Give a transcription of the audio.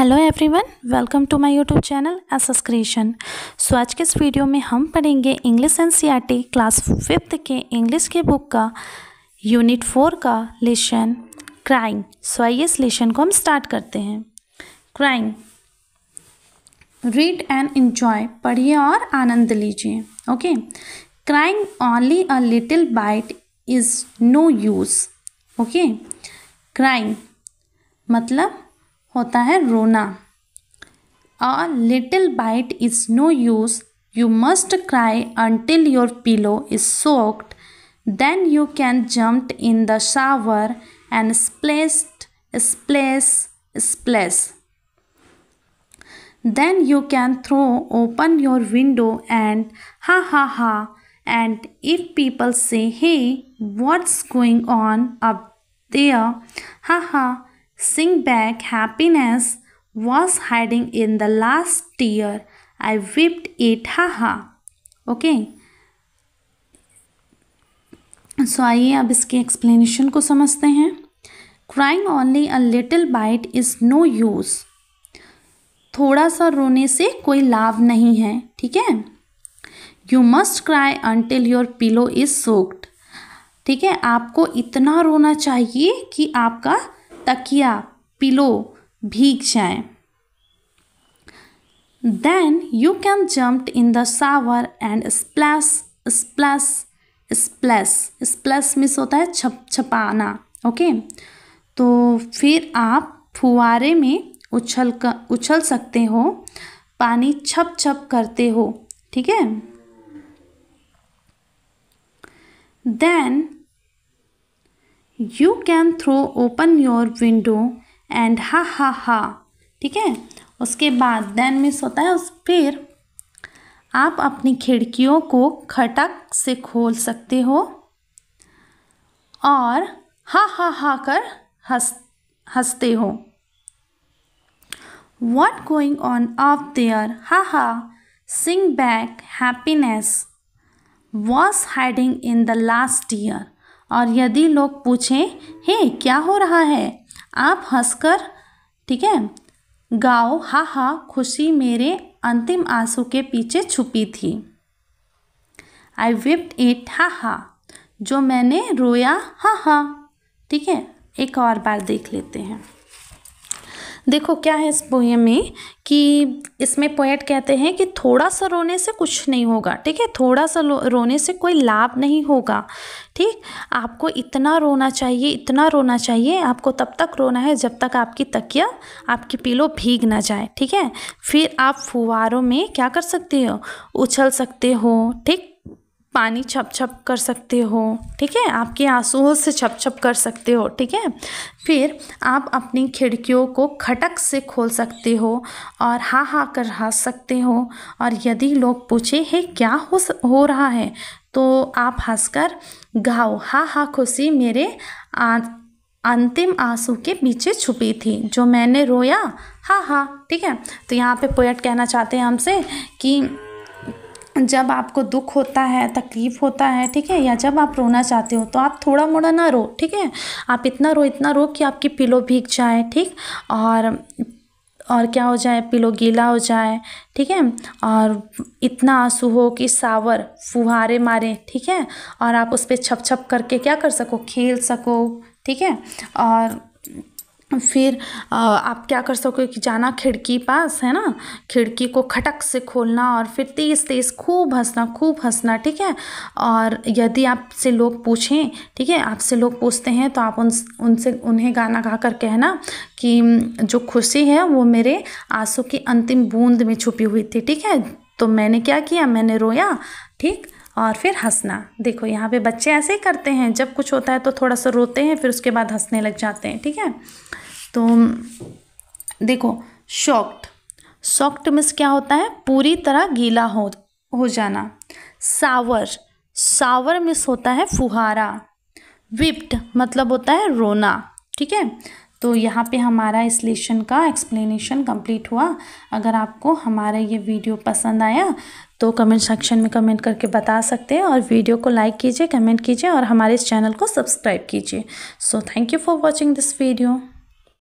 Hello everyone welcome to my YouTube channel S creation so आज के इस वीडियो में हम पढ़ेंगे इंग्लिश एनसीईआरटी क्लास फिफ्थ के इंग्लिश के बुक का यूनिट फोर का लेशन क्राइंग सो आइए इस लेशन को हम स्टार्ट करते हैं क्राइंग रीड एंड इन्जॉय पढ़िए और आनंद लीजिए okay crying only a little bite is no use okay crying मतलब होता है रोना a little bite is no use You must cry until your pillow is soaked. Then you can jump in the shower and splash, splash, splash. Then you can throw open your window and ha ha ha. And if people say, hey, what's going on up there? Ha ha, Sing back happiness was hiding in the last tear. I wept it, ha ha Okay. so, आइए ab इसके explanation ko samajhte hain crying only a little bite is no use थोड़ा सा रोने से कोई लाभ नहीं है ठीक है you must cry until your pillow is soaked ठीक है आपको इतना रोना चाहिए कि आपका तकिया पिलो भीग जाए then you can jumped in the shower and splash splash splash splash मिस होता है छप छपाना ओके तो फिर आप फुवारे में उछल कर उछल सकते हो पानी छप छप करते हो ठीक है then you can throw open your window and ha ha हा ठीक है उसके बाद देन मिस होता है उस फिर आप अपनी खिड़कियों को खटक से खोल सकते हो और हा हा हा कर हंस हंसते हो what going on of there ha ha sing back happiness was hiding in the last year और यदि लोग पूछें हे क्या हो रहा है आप हंसकर ठीक है गाओ हा हा खुशी मेरे अंतिम आंसू के पीछे छुपी थी आई विप्ड इट हा हा जो मैंने रोया हा हा ठीक है एक और बार देख लेते हैं देखो क्या है इस पोएम में कि इसमें पोएट कहते हैं कि थोड़ा सा रोने से कुछ नहीं होगा ठीक है थोड़ा सा रोने से कोई लाभ नहीं होगा ठीक आपको इतना रोना चाहिए इतना रोना चाहिए आपको तब तक रोना है जब तक आपकी तकिया आपकी पीलो भीग ना जाए ठीक है फिर आप फुवारों में क्या कर सकते हो उछल सकते हो ठीक पानी छप छप कर सकते हो ठीक है आपके आंसुओं से छप छप कर सकते हो ठीक है फिर आप अपनी खिड़कियों को खटक से खोल सकते हो और हा हा कर हंस सकते हो और यदि लोग पूछे हे क्या हो स, हो रहा है तो आप हंसकर गाओ हा हा खुशी मेरे आ, अंतिम आंसू के पीछे छुपी थी जो मैंने रोया हाँ हाँ ठीक है तो यहाँ पे पोएट कहना चाहते हैं हमसे कि जब आपको दुख होता है तकलीफ़ होता है ठीक है या जब आप रोना चाहते हो तो आप थोड़ा मोड़ा ना रो ठीक है आप इतना रो इतना रो कि आपकी पिलो भीग जाए ठीक और और क्या हो जाए पिलो गीला हो जाए ठीक है और इतना आंसू हो कि सावर फुहारे मारे ठीक है और आप उस पर छप छप करके क्या कर सको खेल सको ठीक है और फिर आप क्या कर सको कि जाना खिड़की पास है ना खिड़की को खटक से खोलना और फिर तेज़ तेज़ खूब हंसना खूब हंसना ठीक है और यदि आपसे लोग पूछें ठीक है आपसे लोग पूछते हैं तो आप उन उनसे उन्हें गाना गा कर कहना कि जो खुशी है वो मेरे आंसू की अंतिम बूंद में छुपी हुई थी ठीक है तो मैंने क्या किया मैंने रोया ठीक और फिर हंसना देखो यहाँ पे बच्चे ऐसे ही करते हैं जब कुछ होता है तो थोड़ा सा रोते हैं फिर उसके बाद हंसने लग जाते हैं ठीक है तो देखो शॉक्ट सॉक्ट मिस क्या होता है पूरी तरह गीला हो हो जाना सावर सावर मिस होता है फुहारा विप्ट मतलब होता है रोना ठीक है तो यहाँ पे हमारा इस लेशन का एक्सप्लेनेशन कंप्लीट हुआ अगर आपको हमारा ये वीडियो पसंद आया तो कमेंट सेक्शन में कमेंट करके बता सकते हैं और वीडियो को लाइक कीजिए कमेंट कीजिए और हमारे इस चैनल को सब्सक्राइब कीजिए so thank you for watching this video